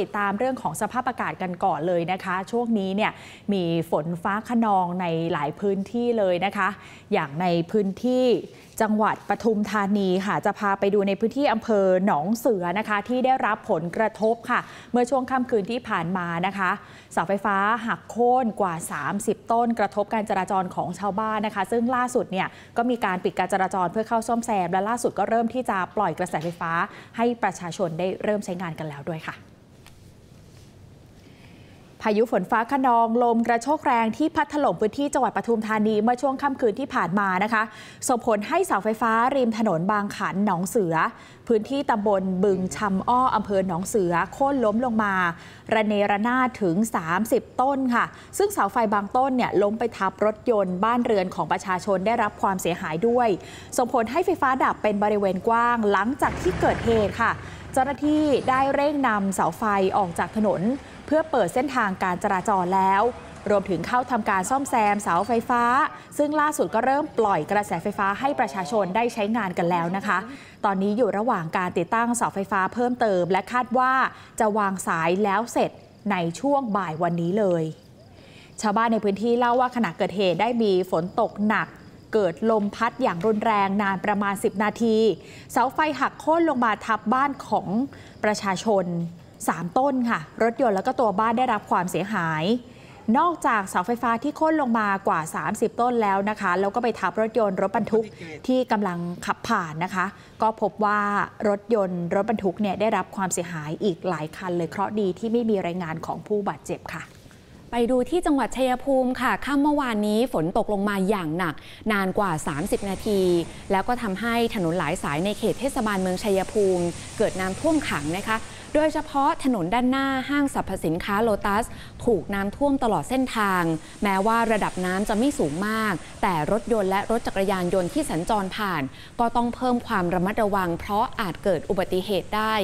ติดตามเรื่องของสภาพอากาศกันก่อนเลยนะคะ ช่วงนี้เนี่ยมีฝนฟ้าขนองในหลายพื้นที่เลยนะคะ อย่างในพื้นที่จังหวัดปทุมธานีค่ะ จะพาไปดูในพื้นที่อำเภอหนองเสือนะคะที่ได้รับผลกระทบค่ะ เมื่อช่วงค่ำคืนที่ผ่านมานะคะเสาไฟฟ้าหักโค่นกว่า 30 ต้นกระทบการจราจรของชาวบ้านนะคะ ซึ่งล่าสุดเนี่ยก็มีการปิดการจราจรเพื่อเข้าซ่อมแซมและล่าสุดก็เริ่มที่จะปล่อยกระแสไฟฟ้าให้ประชาชนได้เริ่มใช้งานกันแล้วด้วยค่ะพายุฝนฟ้าขนองลมกระโชกแรงที่พัดถล่มพื้นที่จังหวัดปทุมธานี เมื่อช่วงค่ำคืนที่ผ่านมานะคะ ส่งผลให้เสาไฟฟ้าริมถนนบางขันหนองเสือ พื้นที่ตำบลบึงชำอ้ออำเภอหนองเสือโค่นล้มลงมาระเนระนาถึง 30 ต้นค่ะ ซึ่งเสาไฟบางต้นเนี่ยล้มไปทับรถยนต์บ้านเรือนของประชาชนได้รับความเสียหายด้วย ส่งผลให้ไฟฟ้าดับเป็นบริเวณกว้างหลังจากที่เกิดเหตุค่ะ เจ้าหน้าที่ได้เร่งนำเสาไฟออกจากถนนพื่อเปิดเส้นทางการจราจรแล้ว รวมถึงเข้าทำการซ่อมแซมเสาไฟฟ้า ซึ่งล่าสุดก็เริ่มปล่อยกระแสไฟฟ้าให้ประชาชนได้ใช้งานกันแล้วนะคะ ตอนนี้อยู่ระหว่างการติดตั้งเสาไฟฟ้าเพิ่มเติมและคาดว่าจะวางสายแล้วเสร็จในช่วงบ่ายวันนี้เลย ชาวบ้านในพื้นที่เล่าว่าขณะเกิดเหตุได้มีฝนตกหนัก เกิดลมพัดอย่างรุนแรงนานประมาณ 10 นาที เสาไฟหักโค่นลงมาทับบ้านของประชาชน3 ต้นค่ะ รถยนต์แล้วก็ตัวบ้านได้รับความเสียหาย นอกจากเสาไฟฟ้าที่โค่นลงมากว่า 30 ต้นแล้วนะคะ แล้วก็ไปทับรถยนต์รถบรรทุกที่กำลังขับผ่านนะคะ ก็พบว่ารถยนต์ รถบรรทุกเนี่ยได้รับความเสียหายอีกหลายคันเลยเคราะดีที่ไม่มีรายงานของผู้บาดเจ็บค่ะ ไปดูที่จังหวัดชัยภูมิค่ะค่ำเมื่อวานนี้ฝนตกลงมาอย่างหนัก นานกว่า 30 นาที แล้วก็ทำให้ถนนหลายสายในเขตเทศบาลเมืองชัยภูมิ เกิดน้ำท่วมขังนะคะโดยเฉพาะถนนด้านหน้าห้างสรรพสินค้าโลตัส ถูกน้ำท่วมตลอดเส้นทาง แม้ว่าระดับน้ำจะไม่สูงมาก แต่รถยนต์และรถจักรยานยนต์ที่สัญจรผ่าน ก็ต้องเพิ่มความระมัดระวังเพราะอาจเกิดอุบัติเหตุได้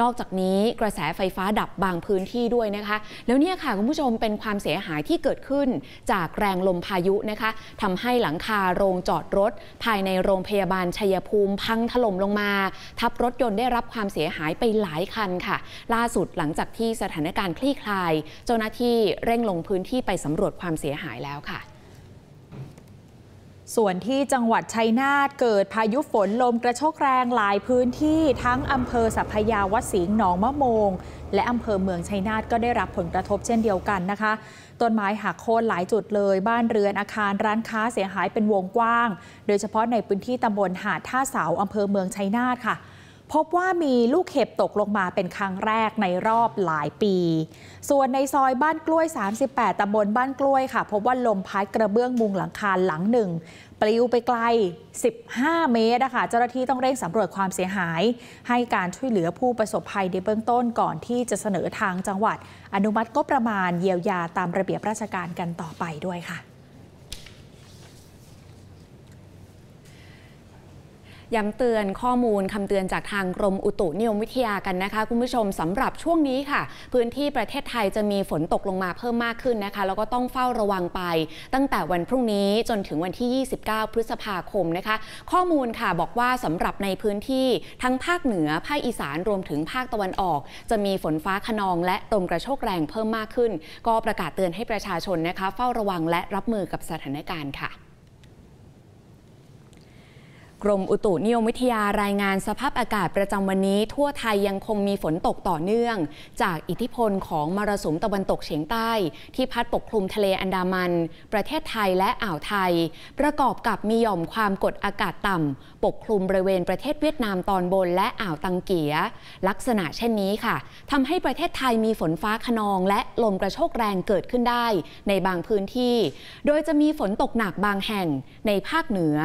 นอกจากนี้กระแสไฟฟ้าดับบางพื้นที่ด้วยนะคะ แล้วเนี่ยค่ะ คุณผู้ชมเป็นความเสียหายที่เกิดขึ้น จากแรงลมพายุนะคะทำให้หลังคาโรงจอดรถ ภายในโรงพยาบาลชัยภูมิ พังถล่มลงมา ทับรถยนต์ได้รับความเสียหายไปหลายคันค่ะ่ะล่าสุดหลังจากที่สถานการณ์คลี่คลายเจ้าหน้าที่เร่งลงพื้นที่ไปสำรวจความเสียหายแล้วค่ะ ส่วนที่จังหวัดชัยนาทเกิดพายุฝนลมกระโชกแรงหลายพื้นที่ทั้งอำเภอสัพยาวัดสิงห์หนองมะโมง และอำเภอเมืองชัยนาทก็ได้รับผลกระทบเช่นเดียวกันนะคะ ต้นไม้หักโค่นหลายจุดเลยบ้านเรือนอาคารร้านค้าเสียหายเป็นวงกว้าง โดยเฉพาะในพื้นที่ตำบลหาดท่าเสาอำเภอเมืองชัยนาทค่ะพบว่ามีลูกเห็บตกลงมาเป็นครั้งแรกในรอบหลายปี ส่วนในซอยบ้านกล้วย 38ตำบลบ้านกล้วยค่ะ พบว่าลมพัดกระเบื้องมุงหลังคาหลังหนึ่งปลิวไปไกล 15 เมตรนะคะเจ้าหน้าที่ต้องเร่งสำรวจความเสียหาย ให้การช่วยเหลือผู้ประสบภัยในเบื้องต้นก่อนที่จะเสนอทางจังหวัด อนุมัติก็ประมาณเยียวยาตามระเบียบราชการกันต่อไปด้วยค่ะย้ำเตือนข้อมูลคำเตือนจากทางกรมอุตุนิยมวิทยากันนะคะคุณผู้ชมสำหรับช่วงนี้ค่ะ พื้นที่ประเทศไทยจะมีฝนตกลงมาเพิ่มมากขึ้นนะคะ แล้วก็ต้องเฝ้าระวังไปตั้งแต่วันพรุ่งนี้จนถึงวันที่ 29 พฤษภาคมนะคะ ข้อมูลค่ะบอกว่าสำหรับในพื้นที่ทั้งภาคเหนือ ภาคอีสานรวมถึงภาคตะวันออก จะมีฝนฟ้าขนอง และลมกระโชกแรงเพิ่มมากขึ้น ก็ประกาศเตือนให้ประชาชนนะคะ เฝ้าระวังและรับมือกับสถานการณ์ค่ะกรมอุตุนิยมวิทยารายงานสภาพอากาศประจำวันนี้ทั่วไทยยังคงมีฝนตกต่อเนื่อง จากอิทธิพลของมรสุมตะวันตกเฉียงใต้ ที่พัดปกคลุมทะเลอันดามัน ประเทศไทยและอ่าวไทย ประกอบกับมีหย่อมความกดอากาศต่ำปกคลุมบริเวณประเทศเวียดนามตอนบนและอ่าวตังเกีย ลักษณะเช่นนี้ค่ะทำให้ประเทศไทยมีฝนฟ้าขนองและลมกระโชกแรงเกิดขึ้นได้ในบางพื้นที่ โดยจะมีฝนตกหนักบางแห่งในภาคเหนือ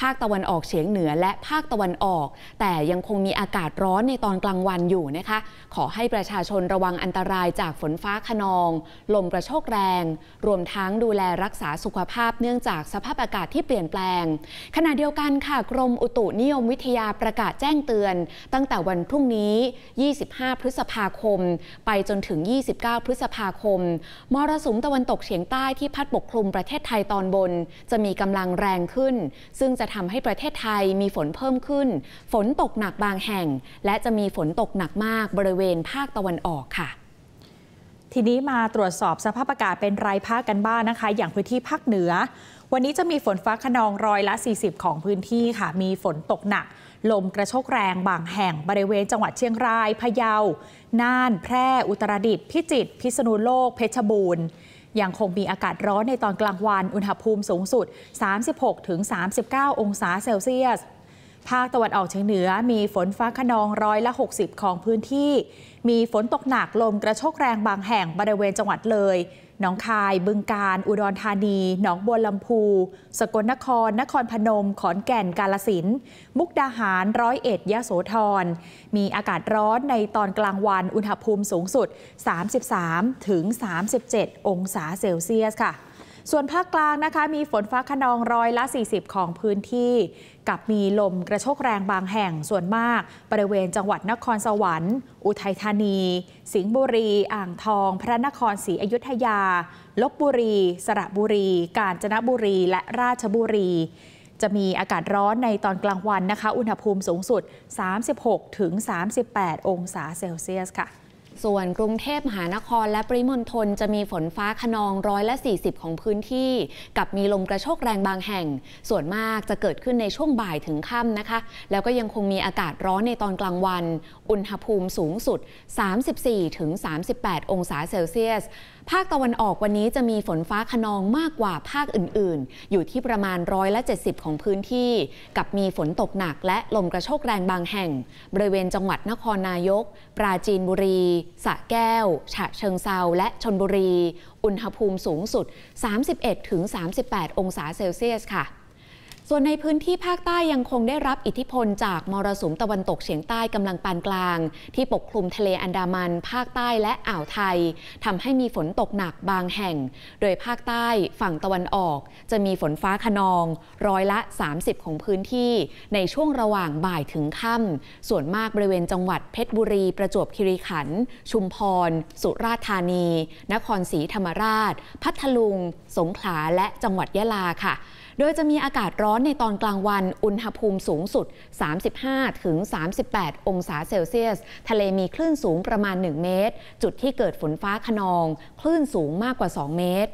ภาคตะวันออกเฉียงงเหนือและภาคตะวันออก แต่ยังคงมีอากาศร้อนในตอนกลางวันอยู่นะคะ ขอให้ประชาชนระวังอันตรายจากฝนฟ้าขนอง ลมกระโชกแรงรวมทั้งดูแลรักษาสุขภาพเนื่องจากสภาพอากาศที่เปลี่ยนแปลง ขณะเดียวกันค่ะ กรมอุตุนิยมวิทยาประกาศแจ้งเตือน ตั้งแต่วันพรุ่งนี้ 25 พฤษภาคม ไปจนถึง 29 พฤษภาคมมรสุมตะวันตกเฉียงใต้ที่พัดปกคลุมประเทศไทยตอนบน จะมีกำลังแรงขึ้น ซึ่งจะทำให้ประเทศไทยยมีฝนเพิ่มขึ้น ฝนตกหนักบางแห่ง และจะมีฝนตกหนักมากบริเวณภาคตะวันออกค่ะ ทีนี้มาตรวจสอบสภาพอากาศเป็นรายภาคกันบ้างนะคะ อย่างพื้นที่ภาคเหนือ วันนี้จะมีฝนฟ้าขนองร้อยละ 40 ของพื้นที่ค่ะ มีฝนตกหนัก ลมกระโชกแรงบางแห่ง บริเวณจังหวัดเชียงราย พะเยา น่าน แพร่ อุตรดิตถ์พิจิตร พิษณุโลก เพชรบูรณ์ยังคงมีอากาศร้อนในตอนกลางวัน อุณหภูมิสูงสุด 36-39 องศาเซลเซียส ภาคตะวันออกเฉียงเหนือมีฝนฟ้าขนองร้อยละ 60 ของพื้นที่ มีฝนตกหนักลมกระโชกแรงบางแห่งบริเวณจังหวัดเลยหนองคายบึงการอุดรธานี หนองบัวลำพูสกลนครนครพนมขอนแก่นกาลสินมุกดาหารร้อยเอ็ดยะโสธรมีอากาศร้อนในตอนกลางวันอุณหภูมิสูงสุด 33-37 องศาเซลเซียสค่ะส่วนภาคกลางนะคะ มีฝนฟ้าขนองร้อยละ 40 ของพื้นที่ กับมีลมกระโชกแรงบางแห่งส่วนมากบริเวณจังหวัดนครสวรรค์อุทัยธานี สิงห์บุรี อ่างทอง พระนครศรีอยุธยาลบบุรี สระบุรี กาญจนบุรี และราชบุรี จะมีอากาศร้อนในตอนกลางวันนะคะ อุณหภูมิสูงสุด 36-38 องศาเซลเซียสค่ะส่วนกรุงเทพมหานครและปริมณฑลจะมีฝนฟ้าขนองร้อยละ 40 ของพื้นที่ กับมีลมกระโชกแรงบางแห่ง ส่วนมากจะเกิดขึ้นในช่วงบ่ายถึงค่ำนะคะ แล้วก็ยังคงมีอากาศร้อนในตอนกลางวัน อุณหภูมิสูงสุด 34-38 องศาเซลเซียส ภาคตะวันออกวันนี้จะมีฝนฟ้าขนองมากกว่าภาคอื่นๆ อยู่ที่ประมาณร้อยละ 70 ของพื้นที่ กับมีฝนตกหนักและลมกระโชกแรงบางแห่ง บริเวณจังหวัดนครนายก ปราจีนบุรีสะแก้ว ฉะเชิงเซา และชนบุรี อุณหภูมิสูงสุด 31-38 องศาเซลเซียสค่ะส่วนในพื้นที่ภาคใต้ยังคงได้รับอิทธิพล จากมรสุมตะวันตกเฉียงใต้กำลังปานกลาง ที่ปกคลุมทะเลอันดามันภาคใต้และอ่าวไทยทำให้มีฝนตกหนักบางแห่ง โดยภาคใต้ฝั่งตะวันออก จะมีฝนฟ้าขนอง ร้อยละ 30 ของพื้นที่ ในช่วงระหว่างบ่ายถึงค่ำส่วนมากบริเวณจังหวัดเพชรบุรี ประจวบคีรีขันธ์ชุมพรสุราษฎร์ธานี นครศรีธรรมราช พัทลุงสงขลาและจังหวัดยะลาค่ะโดยจะมีอากาศร้อนในตอนกลางวัน อุณหภูมิสูงสุด 35-38 องศาเซลเซียส ทะเลมีคลื่นสูงประมาณ 1 เมตร จุดที่เกิดฝนฟ้าขนอง คลื่นสูงมากกว่า 2 เมตร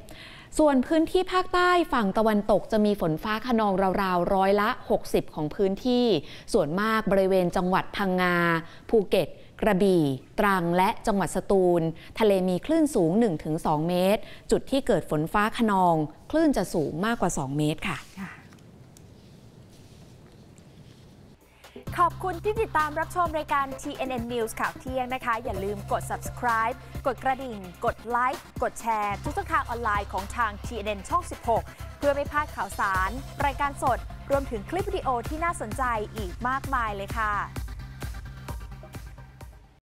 ส่วนพื้นที่ภาคใต้ฝั่งตะวันตกจะมีฝนฟ้าขนองราวๆ ร้อยละ 60 ของพื้นที่ ส่วนมากบริเวณจังหวัดพังงา ภูเก็ตกระบี่ตรัง และจังหวัดสตูล ทะเลมีคลื่นสูง 1-2 เมตร จุดที่เกิดฝนฟ้าขนอง คลื่นจะสูงมากกว่า 2 เมตรค่ะ ขอบคุณที่ติดตามรับชมรายการ TNN News ข่าวเที่ยงนะคะ อย่าลืมกด subscribe กดกระดิ่ง กดไลค์ กดแชร์ ทุกช่องทางออนไลน์ของทาง TNN ช่อง16 เพื่อไม่พลาดข่าวสาร รายการสด รวมถึงคลิปวิดีโอที่น่าสนใจอีกมากมายเลยค่ะ